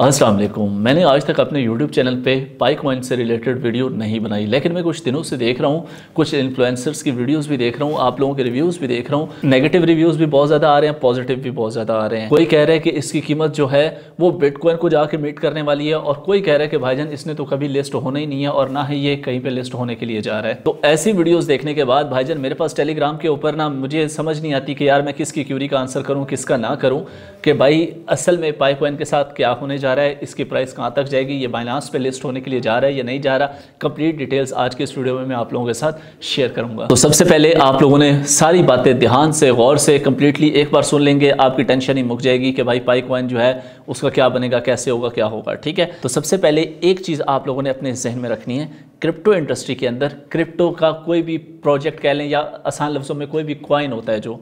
असलम मैंने आज तक अपने YouTube चैनल पे पाई कॉइन से रिलेटेड वीडियो नहीं बनाई लेकिन मैं कुछ दिनों से देख रहा हूँ कुछ इन्फ्लुएंसर्स की वीडियोस भी देख रहा हूँ आप लोगों के रिव्यूज़ भी देख रहा हूँ नेगेटिव रिव्यूज़ भी बहुत ज़्यादा आ रहे हैं पॉजिटिव भी बहुत ज़्यादा आ रहे हैं कोई कह रहा है कि इसकी कीमत जो है वो बिटकॉइन को जाकर मीट करने वाली है और कोई कह रहा है कि भाईजान इसने तो कभी लिस्ट होना ही नहीं है और ना ही ये कहीं पर लिस्ट होने के लिए जा रहा है तो ऐसी वीडियोज़ देखने के बाद भाईजान मेरे पास टेलीग्राम के ऊपर ना मुझे समझ नहीं आती कि यार मैं किसकी क्यूरी का आंसर करूँ किसका ना करूँ कि भाई असल में पाइक के साथ क्या होने जा जा रहा है इसकी प्राइस कहाँ तक जाएगी ये बाइनास पे लिस्ट होने के लिए जा रहा है या नहीं जा रहा कंप्लीट डिटेल्स आज के स्टूडियो में मैं आप लोगों के साथ शेयर करूंगा तो सबसे पहले आप लोगों ने सारी बातें ध्यान से गौर से कंप्लीटली एक बार सुन लेंगे आपकी टेंशन ही मुक जाएगी कि भाई पाइक वन जो है उसका क्या बनेगा कैसे होगा क्या होगा ठीक है तो सबसे पहले एक चीज़ आप लोगों ने अपने जहन में रखनी है क्रिप्टो इंडस्ट्री के अंदर क्रिप्टो का कोई भी प्रोजेक्ट कह लें या आसान लफ्ज़ों में कोई भी क्वाइन होता है जो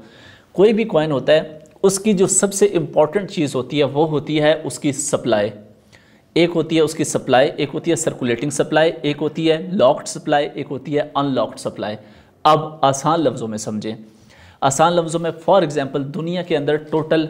कोई भी क्वाइन होता है उसकी जो सबसे इम्पॉर्टेंट चीज़ होती है वो होती है उसकी सप्लाई एक होती है उसकी सप्लाई एक होती है सर्कुलेटिंग सप्लाई एक होती है लॉक्ड सप्लाई एक होती है अनलॉक्ड सप्लाई अब आसान लफ्ज़ों में समझें आसान लफ्ज़ों में फॉर एग्ज़ाम्पल दुनिया के अंदर टोटल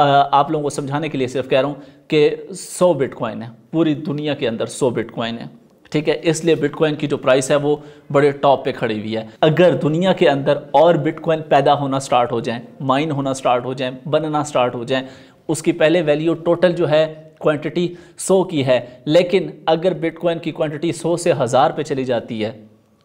आप लोगों को समझाने के लिए सिर्फ कह रहा हूँ कि सौ बिटकॉइन है पूरी दुनिया के अंदर सौ बिटकॉइन है ठीक है इसलिए बिटकॉइन की जो प्राइस है वो बड़े टॉप पे खड़ी हुई है अगर दुनिया के अंदर और बिटकॉइन पैदा होना स्टार्ट हो जाएं माइन होना स्टार्ट हो जाएं बनना स्टार्ट हो जाएं उसकी पहले वैल्यू टोटल जो है क्वांटिटी 100 की है लेकिन अगर बिटकॉइन की क्वांटिटी 100 से हज़ार पे चली जाती है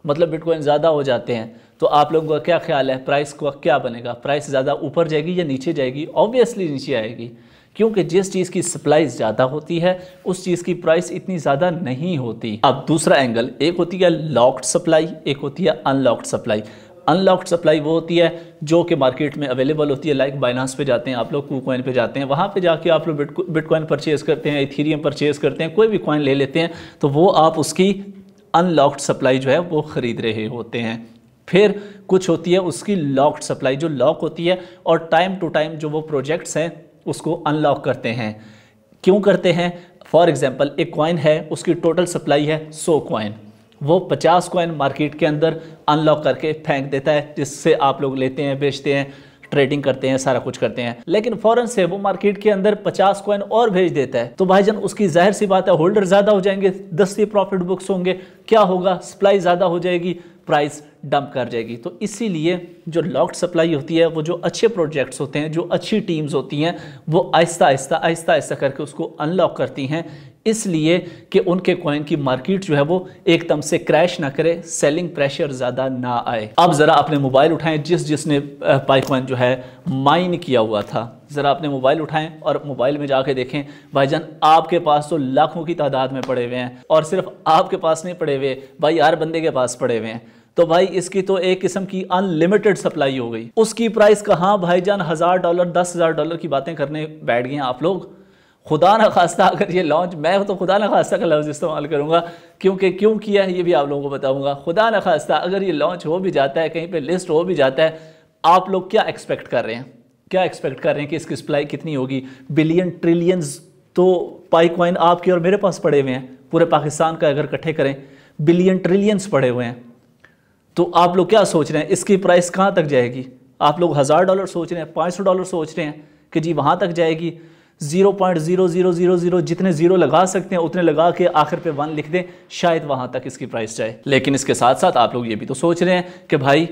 मतलब बिटकॉइन ज़्यादा हो जाते हैं तो आप लोगों का क्या ख्याल है प्राइस का क्या बनेगा प्राइस ज़्यादा ऊपर जाएगी या नीचे जाएगी ऑब्वियसली नीचे आएगी क्योंकि जिस चीज़ की सप्लाई ज़्यादा होती है उस चीज़ की प्राइस इतनी ज़्यादा नहीं होती अब दूसरा एंगल एक होती है लॉक्ड सप्लाई एक होती है अनलॉक्ड सप्लाई अनलॉक्ड सप्लाई वो होती है जो कि मार्केट में अवेलेबल होती है लाइक बाइनांस पे जाते हैं आप लोग कू पे जाते हैं वहाँ पे जाके आप लोग बिटकॉइन परचेज़ करते हैं इथीरियम परचेज़ करते हैं कोई भी कॉइन ले लेते हैं तो वो आप उसकी अनलॉक्ड सप्लाई जो है वो ख़रीद रहे होते हैं फिर कुछ होती है उसकी लॉक्ड सप्लाई जो लॉक होती है और टाइम टू टाइम जो वो प्रोजेक्ट्स हैं उसको अनलॉक करते हैं क्यों करते हैं फॉर एग्ज़ाम्पल एक कॉइन है उसकी टोटल सप्लाई है सौ कॉइन वो पचास कॉइन मार्केट के अंदर अनलॉक करके फेंक देता है जिससे आप लोग लेते हैं बेचते हैं ट्रेडिंग करते हैं सारा कुछ करते हैं लेकिन फ़ौरन से वो मार्केट के अंदर पचास कॉइन और भेज देता है तो भाईजान उसकी जाहिर सी बात है होल्डर ज़्यादा हो जाएंगे दस से प्रॉफिट बुक्स होंगे क्या होगा सप्लाई ज़्यादा हो जाएगी प्राइस डंप कर जाएगी तो इसीलिए जो लॉक्ड सप्लाई होती है वो जो अच्छे प्रोजेक्ट्स होते हैं जो अच्छी टीम्स होती हैं वो आहिस्ता आहिस्ता आहिस्ता आहिस्ता करके उसको अनलॉक करती हैं इसलिए कि उनके कॉइन की मार्केट जो है वो एकदम से क्रैश ना करे सेलिंग प्रेशर ज़्यादा ना आए अब ज़रा अपने मोबाइल उठाएं जिस जिसने पाइकॉइन जो है माइन किया हुआ था ज़रा अपने मोबाइल उठाएं और मोबाइल में जाके देखें भाईजान आपके पास तो लाखों की तादाद में पड़े हुए हैं और सिर्फ आपके पास नहीं पड़े हुए भाई हर बंदे के पास पड़े हुए हैं तो भाई इसकी तो एक किस्म की अनलिमिटेड सप्लाई हो गई उसकी प्राइस कहाँ जान हज़ार डॉलर दस हज़ार डॉलर की बातें करने बैठ गए आप लोग खुदा न खास्ता अगर ये लॉन्च मैं तो खुदा न खास्ता का लफ्ज़ इस्तेमाल करूँगा क्योंकि क्यों किया है ये भी आप लोगों को बताऊँगा खुदा न खास्ता अगर ये लॉन्च हो भी जाता है कहीं पर लिस्ट हो भी जाता है आप लोग क्या एक्सपेक्ट कर रहे हैं क्या एक्सपेक्ट कर रहे हैं कि इसकी सप्लाई कितनी होगी बिलियन ट्रिलियंस तो पाई वाइन आपके और मेरे पास पड़े हुए हैं पूरे पाकिस्तान का अगर इकट्ठे करें बिलियन ट्रिलियंस पड़े हुए हैं तो आप लोग क्या सोच रहे हैं इसकी प्राइस कहाँ तक जाएगी आप लोग हज़ार डॉलर सोच रहे हैं पाँच सौ डॉलर सोच रहे हैं कि जी वहाँ तक जाएगी zero point zero zero zero zero जितने ज़ीरो लगा सकते हैं उतने लगा के आखिर पे वन लिख दें शायद वहाँ तक इसकी प्राइस जाए लेकिन इसके साथ साथ आप लोग ये भी तो सोच रहे हैं कि भाई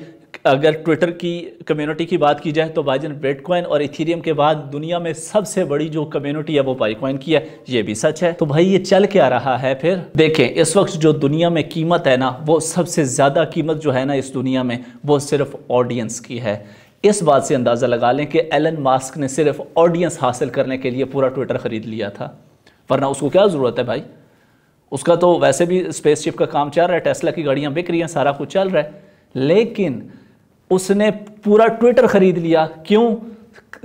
अगर ट्विटर की कम्युनिटी की बात की जाए तो बाइजन बेटकॉइन और इथीरियम के बाद दुनिया में सबसे बड़ी जो कम्युनिटी है वो बाइकॉइन की है ये भी सच है तो भाई ये चल के आ रहा है फिर देखें इस वक्त जो दुनिया में कीमत है ना वो सबसे ज़्यादा कीमत जो है ना इस दुनिया में वो सिर्फ ऑडियंस की है इस बात से अंदाज़ा लगा लें कि एलन मास्क ने सिर्फ ऑडियंस हासिल करने के लिए पूरा ट्विटर ख़रीद लिया था वरना उसको क्या ज़रूरत है भाई उसका तो वैसे भी स्पेसशिप का काम चल रहा है टेस्ला की गाड़ियाँ बिक रही हैं सारा कुछ चल रहा है लेकिन उसने पूरा ट्विटर खरीद लिया क्यों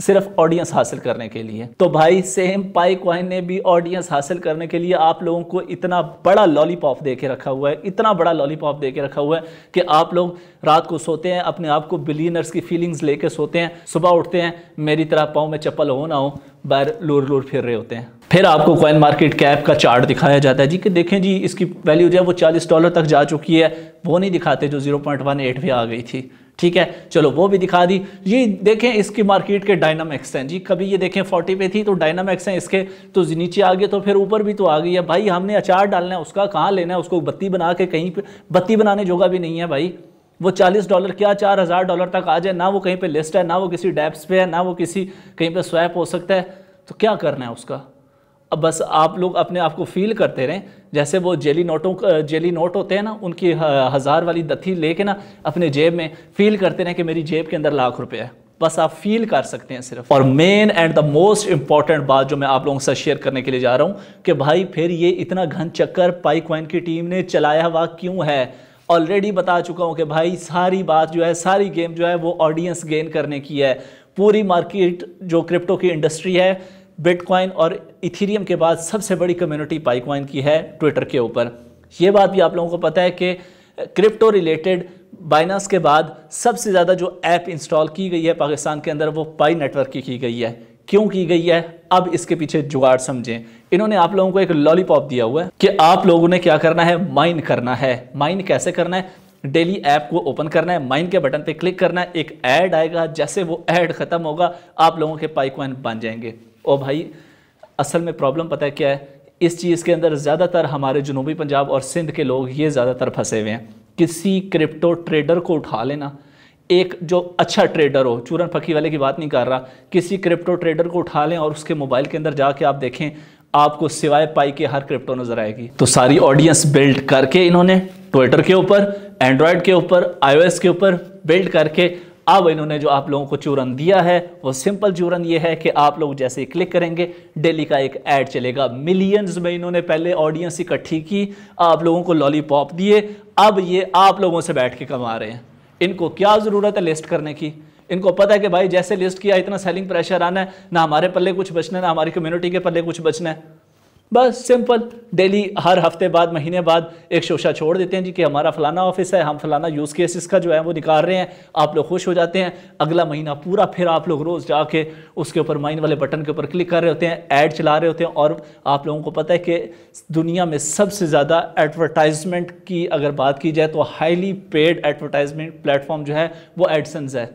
सिर्फ ऑडियंस हासिल करने के लिए तो भाई सेम पाई क्वाइन ने भी ऑडियंस हासिल करने के लिए आप लोगों को इतना बड़ा लॉलीपॉप दे के रखा हुआ है इतना बड़ा लॉलीपॉप दे के रखा हुआ है कि आप लोग रात को सोते हैं अपने आप को बिलीनर्स की फीलिंग्स लेके सोते हैं सुबह उठते हैं मेरी तरह पाँव में चप्पल हो ना हो बाहर लूर लूर फिर रहे होते हैं फिर आपको कॉइन मार्केट कैप का चार्ट दिखाया जाता है जी कि देखें जी इसकी वैल्यू जो है वो चालीस डॉलर तक जा चुकी है वो नहीं दिखाते जो एट भी आ गई थी ठीक है चलो वो भी दिखा दी ये देखें इसकी मार्केट के डायनामिक्स हैं जी कभी ये देखें 40 पे थी तो डायनामिक्स हैं इसके तो नीचे आ गए तो फिर ऊपर भी तो आ गई है भाई हमने अचार डालना है उसका कहाँ लेना है उसको बत्ती बना के कहीं पर बत्ती बनाने जोगा भी नहीं है भाई वो 40 डॉलर क्या चार हज़ार डॉलर तक आ जाए ना वो कहीं पे लिस्ट है ना वो किसी डैप्स पे है ना वो किसी कहीं पे स्वैप हो सकता है तो क्या करना है उसका अब बस आप लोग अपने आप को फील करते रहें जैसे वो जेली नोटों जेली नोट होते हैं ना उनकी हज़ार वाली दथी लेके ना अपने जेब में फील करते रहें कि मेरी जेब के अंदर लाख रुपये है बस आप फील कर सकते हैं सिर्फ और main and the most important बात जो मैं आप लोगों से शेयर करने के लिए जा रहा हूँ कि भाई फिर ये इतना घन चक्कर पाइक वाइन की टीम ने चलाया हुआ क्यों है ऑलरेडी बता चुका हूँ कि भाई सारी बात जो है सारी गेम जो है वो ऑडियंस गेन करने की है पूरी मार्केट जो क्रिप्टो की इंडस्ट्री है बिटकॉइन और इथीरियम के बाद सबसे बड़ी कम्युनिटी पाइकॉइन की है ट्विटर के ऊपर ये बात भी आप लोगों को पता है कि क्रिप्टो रिलेटेड बाइनास के बाद सबसे ज़्यादा जो ऐप इंस्टॉल की गई है पाकिस्तान के अंदर वो पाई नेटवर्क की की गई है क्यों की गई है अब इसके पीछे जुगाड़ समझें इन्होंने आप लोगों को एक लॉलीपॉप दिया हुआ है कि आप लोगों ने क्या करना है माइन करना है माइन कैसे करना है डेली ऐप को ओपन करना है माइन के बटन पे क्लिक करना है एक ऐड आएगा जैसे वो ऐड ख़त्म होगा आप लोगों के पाइकवाइन बन जाएंगे ओ भाई असल में प्रॉब्लम पता है क्या है इस चीज़ के अंदर ज़्यादातर हमारे जनूबी पंजाब और सिंध के लोग ये ज़्यादातर फंसे हुए हैं किसी क्रिप्टो ट्रेडर को उठा लेना एक जो अच्छा ट्रेडर हो चूरन फकी वाले की बात नहीं कर रहा किसी क्रिप्टो ट्रेडर को उठा लें और उसके मोबाइल के अंदर जाके आप देखें आपको सिवाय पाई के हर क्रिप्टो नज़र आएगी तो सारी ऑडियंस बिल्ड करके इन्होंने ट्विटर के ऊपर एंड्रॉयड के ऊपर आईओएस के ऊपर बिल्ड करके अब इन्होंने जो आप लोगों को चूरन दिया है वो सिंपल चूरन ये है कि आप लोग जैसे ही क्लिक करेंगे डेली का एक ऐड चलेगा मिलियंस में इन्होंने पहले ऑडियंस इकट्ठी की आप लोगों को लॉलीपॉप दिए अब ये आप लोगों से बैठ के कमा रहे हैं इनको क्या ज़रूरत है लिस्ट करने की इनको पता है कि भाई जैसे लिस्ट किया इतना सेलिंग प्रेशर आना है ना हमारे पल्ले कुछ बचना है ना हमारी कम्युनिटी के पल्ले कुछ बचना है बस सिंपल डेली हर हफ्ते बाद महीने बाद एक शोशा छोड़ देते हैं जी कि हमारा फलाना ऑफिस है हम फलाना यूज़ केसेस का जो है वो निकाल रहे हैं आप लोग खुश हो जाते हैं अगला महीना पूरा फिर आप लोग रोज़ जाके उसके ऊपर माइन वाले बटन के ऊपर क्लिक कर रहे होते हैं ऐड चला रहे होते हैं और आप लोगों को पता है कि दुनिया में सबसे ज़्यादा एडवर्टाइजमेंट की अगर बात की जाए तो हाईली पेड एडवर्टाइजमेंट प्लेटफॉर्म जो है वो एडसन्स है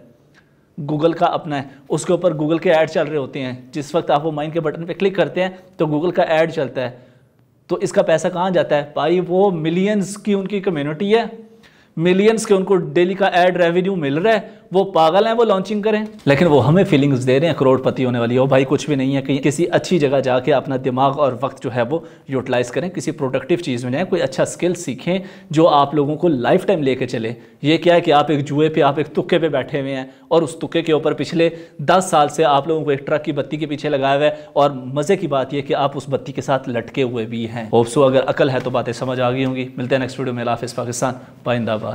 गूगल का अपना है उसके ऊपर गूगल के ऐड चल रहे होते हैं जिस वक्त आप वो माइन के बटन पे क्लिक करते हैं तो गूगल का ऐड चलता है तो इसका पैसा कहाँ जाता है भाई वो मिलियंस की उनकी कम्युनिटी है मिलियंस के उनको डेली का एड रेवेन्यू मिल रहा है वो पागल हैं वो लॉन्चिंग करें लेकिन वो हमें फीलिंग्स दे रहे हैं करोड़पति होने वाली हो भाई कुछ भी नहीं है कि किसी अच्छी जगह जाके अपना दिमाग और वक्त जो है वो यूटिलाइज़ करें किसी प्रोडक्टिव चीज़ में जाएँ कोई अच्छा स्किल सीखें जो आप लोगों को लाइफ टाइम लेके चले ये क्या है कि आप एक जुए पे आप एक तुक्के पे बैठे हुए हैं और उस तुक्के के ऊपर पिछले दस साल से आप लोगों को एक ट्रक की बत्ती के पीछे लगाया हुआ है और मज़े की बात यह कि आप उस बत्ती के साथ लटके हुए भी हैं होप्सो अगर अकल है तो बातें समझ आ गई होंगी मिलते हैं नेक्स्ट वीडियो में लाफिस पाकिस्तान पाइंदाबाद